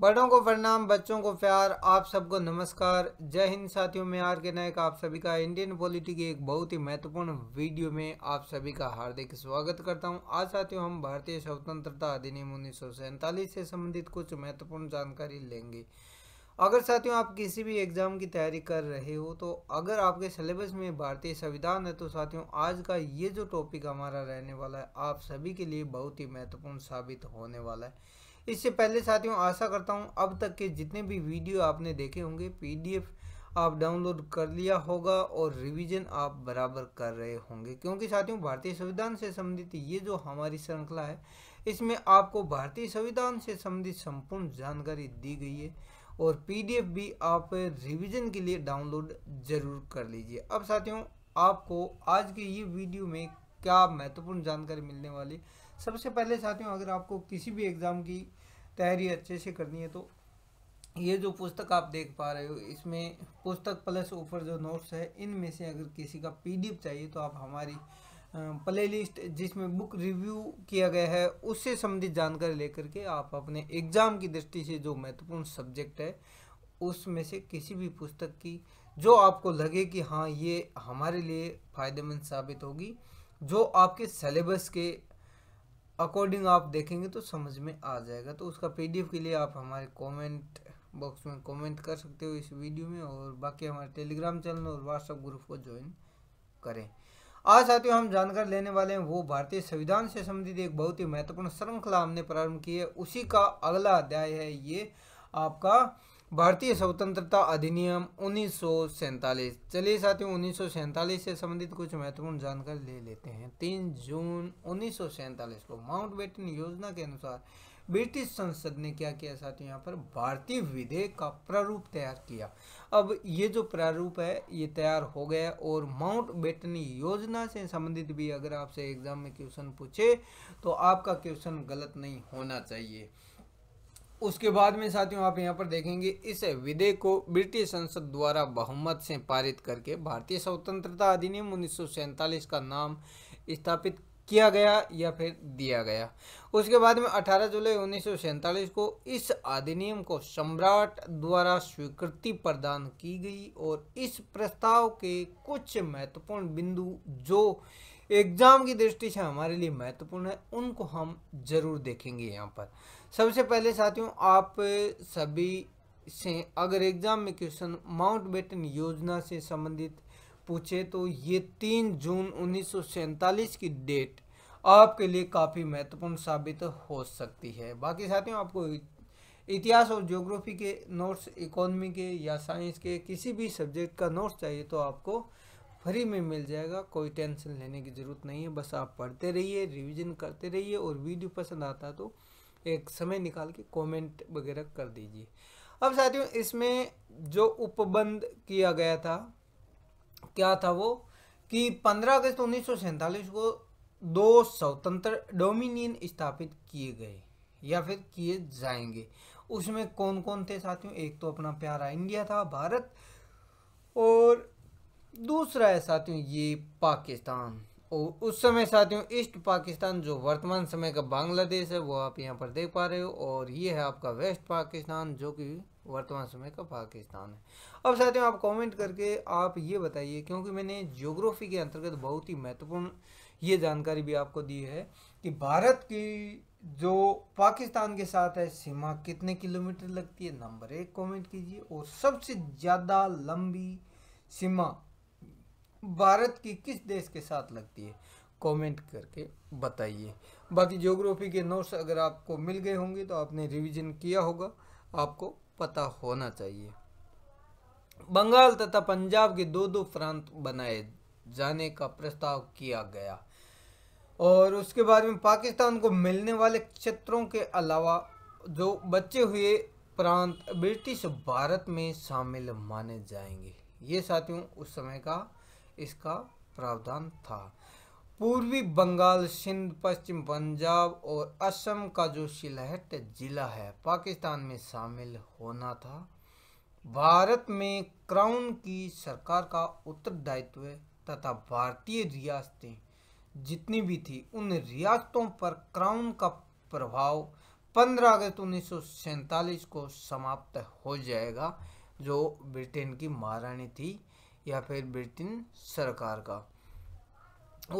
बड़ों को प्रणाम बच्चों को प्यार आप सबको नमस्कार जय हिंद साथियों में आर के नायक आप सभी का इंडियन पॉलिटी की एक बहुत ही महत्वपूर्ण वीडियो में आप सभी का हार्दिक स्वागत करता हूं आज साथियों हम भारतीय स्वतंत्रता अधिनियम उन्नीस से संबंधित कुछ महत्वपूर्ण जानकारी लेंगे अगर साथियों आप किसी भी एग्ज़ाम की तैयारी कर रहे हो तो अगर आपके सिलेबस में भारतीय संविधान है तो साथियों आज का ये जो टॉपिक हमारा रहने वाला है आप सभी के लिए बहुत ही महत्वपूर्ण साबित होने वाला है इससे पहले साथियों आशा करता हूँ अब तक के जितने भी वीडियो आपने देखे होंगे पीडीएफ आप डाउनलोड कर लिया होगा और रिवीजन आप बराबर कर रहे होंगे क्योंकि साथियों भारतीय संविधान से संबंधित ये जो हमारी श्रृंखला है इसमें आपको भारतीय संविधान से संबंधित संपूर्ण जानकारी दी गई है और पीडीएफ भी आप रिवीजन के लिए डाउनलोड ज़रूर कर लीजिए अब साथियों आपको आज के ये वीडियो में क्या महत्वपूर्ण जानकारी मिलने वाली है सबसे पहले साथियों अगर आपको किसी भी एग्ज़ाम की तैयारी अच्छे से करनी है तो ये जो पुस्तक आप देख पा रहे हो इसमें पुस्तक प्लस ऊपर जो नोट्स है इनमें से अगर किसी का पीडीएफ चाहिए तो आप हमारी प्लेलिस्ट जिसमें बुक रिव्यू किया गया है उससे संबंधित जानकारी लेकर के आप अपने एग्ज़ाम की दृष्टि से जो महत्वपूर्ण सब्जेक्ट है उसमें से किसी भी पुस्तक की जो आपको लगे कि हाँ ये हमारे लिए फ़ायदेमंद साबित होगी जो आपके सिलेबस के अकॉर्डिंग आप देखेंगे तो समझ में आ जाएगा तो उसका पीडीएफ के लिए आप हमारे कमेंट बॉक्स में कमेंट कर सकते हो इस वीडियो में और बाकी हमारे टेलीग्राम चैनल और व्हाट्सएप ग्रुप को ज्वाइन करें आज साथियों हम जानकारी लेने वाले हैं वो भारतीय संविधान से संबंधित एक बहुत ही महत्वपूर्ण श्रृंखला हमने प्रारंभ की है उसी का अगला अध्याय है ये आपका भारतीय स्वतंत्रता अधिनियम उन्नीस चलिए साथियों उन्नीस से संबंधित कुछ महत्वपूर्ण जानकारी ले लेते हैं तीन जून उन्नीस को माउंटबेटन योजना के अनुसार ब्रिटिश संसद ने क्या किया साथियों यहाँ पर भारतीय विधेयक का प्रारूप तैयार किया अब ये जो प्रारूप है ये तैयार हो गया और माउंट बेटन योजना से संबंधित भी अगर आपसे एग्जाम में क्वेश्चन पूछे तो आपका क्वेश्चन गलत नहीं होना चाहिए उसके बाद में साथियों आप यहाँ पर देखेंगे इस विधेयक को ब्रिटिश संसद द्वारा बहुमत से पारित करके भारतीय स्वतंत्रता अधिनियम उन्नीस का नाम स्थापित किया गया या फिर दिया गया उसके बाद में 18 जुलाई उन्नीस को इस अधिनियम को सम्राट द्वारा स्वीकृति प्रदान की गई और इस प्रस्ताव के कुछ महत्वपूर्ण बिंदु जो एग्जाम की दृष्टि से हमारे लिए महत्वपूर्ण है उनको हम जरूर देखेंगे यहाँ पर सबसे पहले साथियों आप सभी से अगर एग्ज़ाम में क्वेश्चन माउंट बेटन योजना से संबंधित पूछे तो ये तीन जून उन्नीस की डेट आपके लिए काफ़ी महत्वपूर्ण साबित हो सकती है बाकी साथियों आपको इतिहास और ज्योग्राफी के नोट्स इकोनॉमी के या साइंस के किसी भी सब्जेक्ट का नोट्स चाहिए तो आपको फ्री में मिल जाएगा कोई टेंशन लेने की ज़रूरत नहीं है बस आप पढ़ते रहिए रिवीजन करते रहिए और वीडियो पसंद आता तो एक समय निकाल के कमेंट वगैरह कर दीजिए अब साथियों इसमें जो उपबंध किया गया था क्या था वो कि 15 अगस्त उन्नीस को दो स्वतंत्र डोमिनियन स्थापित किए गए या फिर किए जाएंगे उसमें कौन कौन थे साथियों एक तो अपना प्यारा इंडिया था भारत और दूसरा है साथियों ये पाकिस्तान और उस समय साथियों ईस्ट पाकिस्तान जो वर्तमान समय का बांग्लादेश है वो आप यहाँ पर देख पा रहे हो और ये है आपका वेस्ट पाकिस्तान जो कि वर्तमान समय का पाकिस्तान है अब साथियों आप कमेंट करके आप ये बताइए क्योंकि मैंने ज्योग्राफी के अंतर्गत बहुत ही महत्वपूर्ण ये जानकारी भी आपको दी है कि भारत की जो पाकिस्तान के साथ है सीमा कितने किलोमीटर लगती है नंबर एक कॉमेंट कीजिए और सबसे ज़्यादा लंबी सीमा भारत की किस देश के साथ लगती है कमेंट करके बताइए बाकी ज्योग्राफी के नोट्स अगर आपको मिल गए होंगे तो आपने रिवीजन किया होगा आपको पता होना चाहिए बंगाल तथा पंजाब के दो दो प्रांत बनाए जाने का प्रस्ताव किया गया और उसके बाद में पाकिस्तान को मिलने वाले क्षेत्रों के अलावा जो बचे हुए प्रांत ब्रिटिश भारत में शामिल माने जाएंगे ये साथियों उस समय का इसका प्रावधान था पूर्वी बंगाल सिंध पश्चिम पंजाब और असम का जो सिलहट जिला है पाकिस्तान में शामिल होना था भारत में क्राउन की सरकार का उत्तरदायित्व तथा भारतीय रियासतें जितनी भी थी उन रियासतों पर क्राउन का प्रभाव 15 अगस्त उन्नीस को समाप्त हो जाएगा जो ब्रिटेन की महारानी थी या फिर ब्रिटेन सरकार का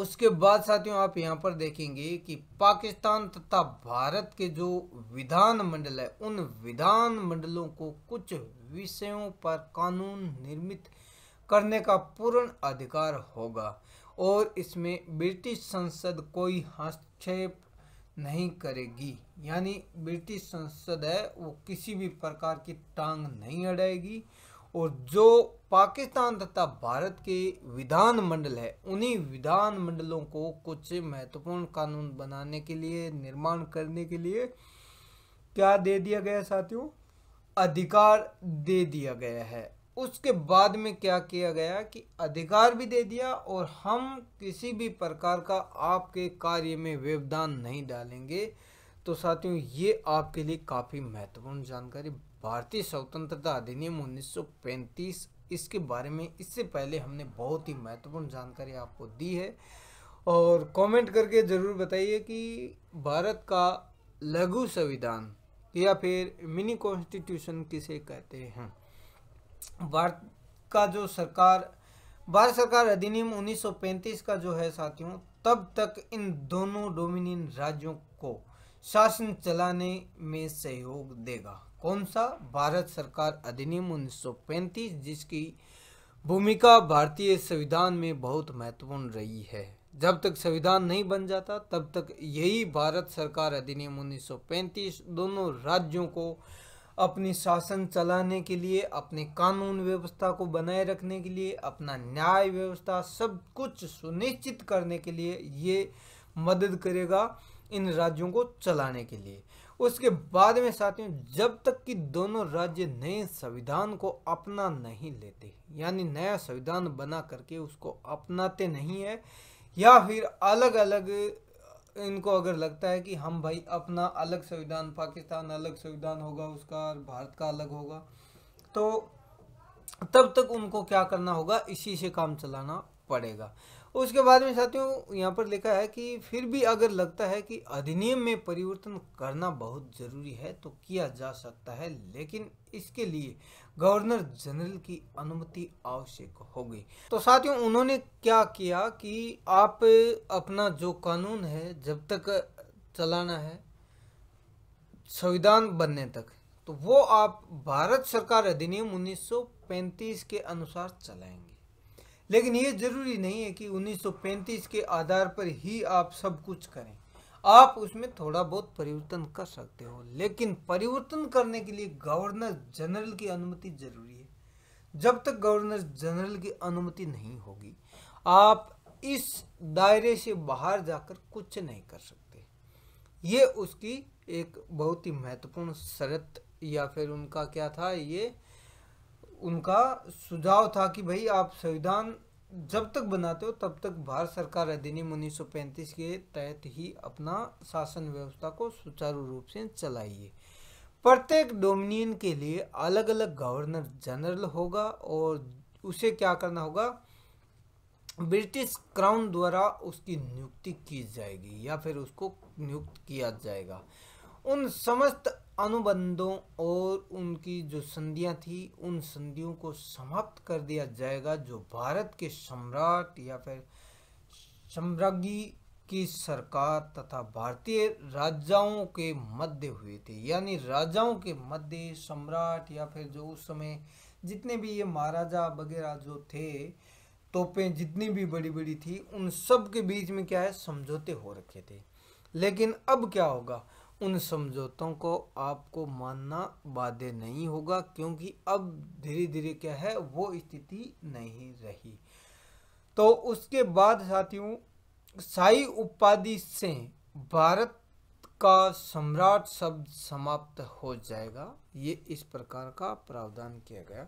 उसके बाद साथियों आप यहाँ पर देखेंगे कि पाकिस्तान तथा भारत के जो विधानमंडल है उन विधानमंडलों को कुछ विषयों पर कानून निर्मित करने का पूर्ण अधिकार होगा और इसमें ब्रिटिश संसद कोई हस्तक्षेप नहीं करेगी यानी ब्रिटिश संसद है वो किसी भी प्रकार की टांग नहीं अड़ेगी और जो पाकिस्तान तथा भारत के विधान मंडल है उन्हीं विधान मंडलों को कुछ महत्वपूर्ण कानून बनाने के लिए निर्माण करने के लिए क्या दे दिया गया साथियों अधिकार दे दिया गया है उसके बाद में क्या किया गया कि अधिकार भी दे दिया और हम किसी भी प्रकार का आपके कार्य में व्यवधान नहीं डालेंगे तो साथियों ये आपके लिए काफ़ी महत्वपूर्ण जानकारी भारतीय स्वतंत्रता अधिनियम 1935 इसके बारे में इससे पहले हमने बहुत ही महत्वपूर्ण जानकारी आपको दी है और कमेंट करके ज़रूर बताइए कि भारत का लघु संविधान या फिर मिनी कॉन्स्टिट्यूशन किसे कहते हैं भारत का जो सरकार भारत सरकार अधिनियम 1935 का जो है साथियों तब तक इन दोनों डोमिनियन राज्यों को शासन चलाने में सहयोग देगा कौन सा भारत सरकार अधिनियम 1935 जिसकी भूमिका भारतीय संविधान में बहुत महत्वपूर्ण रही है जब तक संविधान नहीं बन जाता तब तक यही भारत सरकार अधिनियम 1935 दोनों राज्यों को अपनी शासन चलाने के लिए अपने कानून व्यवस्था को बनाए रखने के लिए अपना न्याय व्यवस्था सब कुछ सुनिश्चित करने के लिए ये मदद करेगा इन राज्यों को चलाने के लिए उसके बाद में साथियों जब तक कि दोनों राज्य नए संविधान को अपना नहीं लेते यानी नया संविधान बना करके उसको अपनाते नहीं है या फिर अलग अलग इनको अगर लगता है कि हम भाई अपना अलग संविधान पाकिस्तान अलग संविधान होगा उसका भारत का अलग होगा तो तब तक उनको क्या करना होगा इसी से काम चलाना पड़ेगा उसके बाद में साथियों यहाँ पर लिखा है कि फिर भी अगर लगता है कि अधिनियम में परिवर्तन करना बहुत ज़रूरी है तो किया जा सकता है लेकिन इसके लिए गवर्नर जनरल की अनुमति आवश्यक होगी तो साथियों उन्होंने क्या किया कि आप अपना जो कानून है जब तक चलाना है संविधान बनने तक तो वो आप भारत सरकार अधिनियम 1935 के अनुसार चलाएंगे लेकिन ये ज़रूरी नहीं है कि 1935 के आधार पर ही आप सब कुछ करें आप उसमें थोड़ा बहुत परिवर्तन कर सकते हो लेकिन परिवर्तन करने के लिए गवर्नर जनरल की अनुमति जरूरी है जब तक गवर्नर जनरल की अनुमति नहीं होगी आप इस दायरे से बाहर जाकर कुछ नहीं कर सकते ये उसकी एक बहुत ही महत्वपूर्ण शर्त या फिर उनका क्या था ये उनका सुझाव था कि भाई आप संविधान जब तक बनाते हो तब तक भारत सरकार अधिनियम उन्नीस के तहत ही अपना शासन व्यवस्था को सुचारू रूप से चलाइए प्रत्येक डोमिनियन के लिए अलग अलग गवर्नर जनरल होगा और उसे क्या करना होगा ब्रिटिश क्राउन द्वारा उसकी नियुक्ति की जाएगी या फिर उसको नियुक्त किया जाएगा उन समस्त अनुबंधों और उनकी जो संधियां थी उन संधियों को समाप्त कर दिया जाएगा जो भारत के सम्राट या फिर सम्राज्ञी की सरकार तथा भारतीय राजाओं के मध्य हुए थे यानी राजाओं के मध्य सम्राट या फिर जो उस समय जितने भी ये महाराजा वगैरह जो थे तोपें जितनी भी बड़ी बड़ी थी उन सब के बीच में क्या है समझौते हो रखे थे लेकिन अब क्या होगा उन समझौतों को आपको मानना बाध्य नहीं होगा क्योंकि अब धीरे धीरे क्या है वो स्थिति नहीं रही तो उसके बाद साथियों साई उपाधि से भारत का सम्राट शब्द समाप्त हो जाएगा ये इस प्रकार का प्रावधान किया गया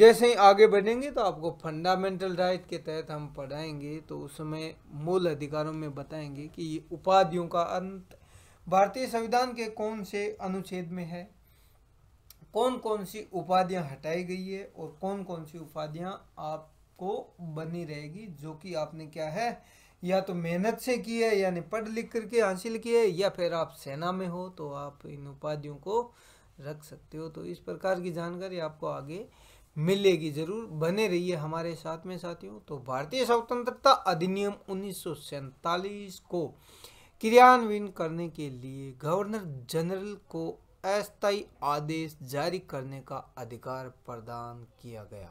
जैसे ही आगे बढ़ेंगे तो आपको फंडामेंटल राइट के तहत हम पढ़ाएंगे तो उस समय मूल अधिकारों में बताएंगे कि ये उपाधियों का अंत भारतीय संविधान के कौन से अनुच्छेद में है कौन कौन सी उपाधियां हटाई गई है और कौन कौन सी उपाधियां आपको बनी रहेगी जो कि आपने क्या है या तो मेहनत से की है यानी पढ़ लिख करके हासिल की है या फिर आप सेना में हो तो आप इन उपाधियों को रख सकते हो तो इस प्रकार की जानकारी आपको आगे मिलेगी जरूर बने रहिए हमारे साथ में साथियों तो भारतीय स्वतंत्रता अधिनियम उन्नीस को क्रियान्वयन करने के लिए गवर्नर जनरल को अस्थायी आदेश जारी करने का अधिकार प्रदान किया गया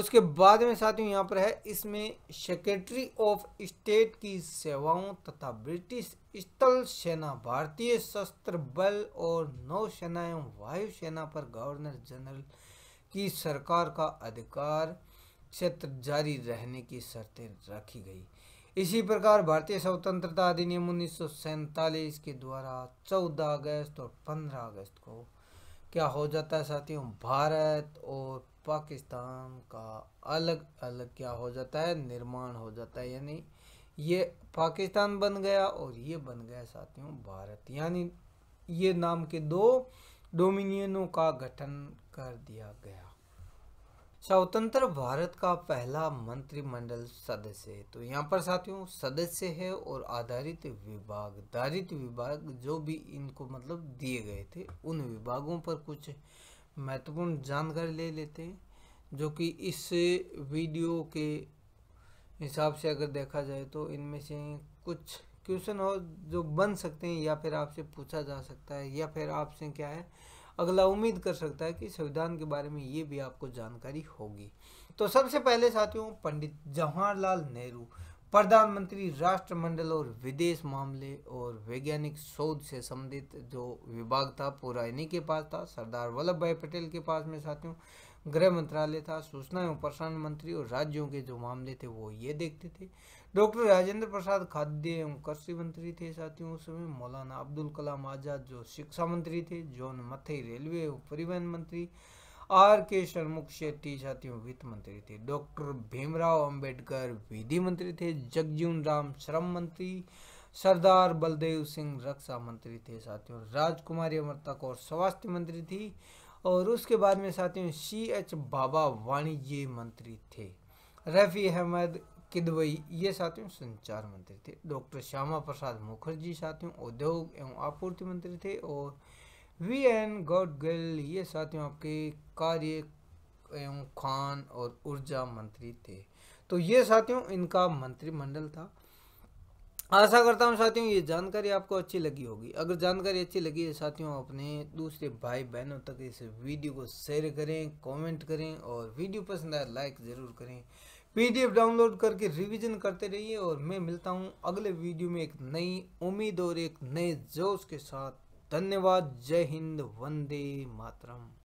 उसके बाद में साथियों यहाँ पर है इसमें सेक्रेटरी ऑफ स्टेट की सेवाओं तथा ब्रिटिश स्थल सेना भारतीय शस्त्र बल और नौसेना एवं वायुसेना पर गवर्नर जनरल की सरकार का अधिकार क्षेत्र जारी रहने की शर्तें रखी गई इसी प्रकार भारतीय स्वतंत्रता अधिनियम उन्नीस के द्वारा 14 अगस्त और 15 अगस्त को क्या हो जाता है साथियों भारत और पाकिस्तान का अलग अलग क्या हो जाता है निर्माण हो जाता है यानी ये पाकिस्तान बन गया और ये बन गया साथियों भारत यानी ये नाम के दो डोमिनियनों का गठन कर दिया गया स्वतंत्र भारत का पहला मंत्रिमंडल सदस्य है तो यहाँ पर साथियों सदस्य है और आधारित विभाग धारित विभाग जो भी इनको मतलब दिए गए थे उन विभागों पर कुछ महत्वपूर्ण जानकारी ले लेते हैं जो कि इस वीडियो के हिसाब से अगर देखा जाए तो इनमें से कुछ क्वेश्चन और जो बन सकते हैं या फिर आपसे पूछा जा सकता है या फिर आपसे क्या है अगला उम्मीद कर सकता है कि संविधान के बारे में ये भी आपको जानकारी होगी तो सबसे पहले साथियों पंडित जवाहरलाल नेहरू प्रधानमंत्री राष्ट्रमंडल और विदेश मामले और वैज्ञानिक शोध से संबंधित जो विभाग था पूरा इन्हीं के पास था सरदार वल्लभ भाई पटेल के पास में साथियों गृह मंत्रालय था सूचना एवं प्रसारण मंत्री और राज्यों के जो मामले थे वो ये देखते थे डॉक्टर राजेंद्र प्रसाद खाद्य एवं कृषि मंत्री थे साथियों उस समय मौलाना अब्दुल कलाम आजाद जो शिक्षा मंत्री थे जॉन मथे रेलवे एवं परिवहन मंत्री आर के शर्मुख शेट्टी साथियों वित्त मंत्री थे डॉक्टर भीमराव अंबेडकर विधि मंत्री थे जगजीवन राम श्रम मंत्री सरदार बलदेव सिंह रक्षा मंत्री थे साथियों राजकुमारी अमृता कौर स्वास्थ्य मंत्री थी और उसके बाद में साथियों सी एच बाबा वाणिज्य मंत्री थे रफ़ी अहमद किदवई ये साथियों संचार मंत्री थे डॉक्टर श्यामा प्रसाद मुखर्जी साथियों उद्योग एवं आपूर्ति मंत्री थे और वी एन गौडगिल ये साथियों आपके कार्य एवं खान और ऊर्जा मंत्री थे तो ये साथियों इनका मंत्रिमंडल था आशा करता हूँ साथियों ये जानकारी आपको अच्छी लगी होगी अगर जानकारी अच्छी लगी है साथियों अपने दूसरे भाई बहनों तक इस वीडियो को शेयर करें कमेंट करें और वीडियो पसंद आए लाइक ज़रूर करें पीडीएफ डाउनलोड करके रिवीजन करते रहिए और मैं मिलता हूँ अगले वीडियो में एक नई उम्मीद और एक नए जोश के साथ धन्यवाद जय हिंद वंदे मातरम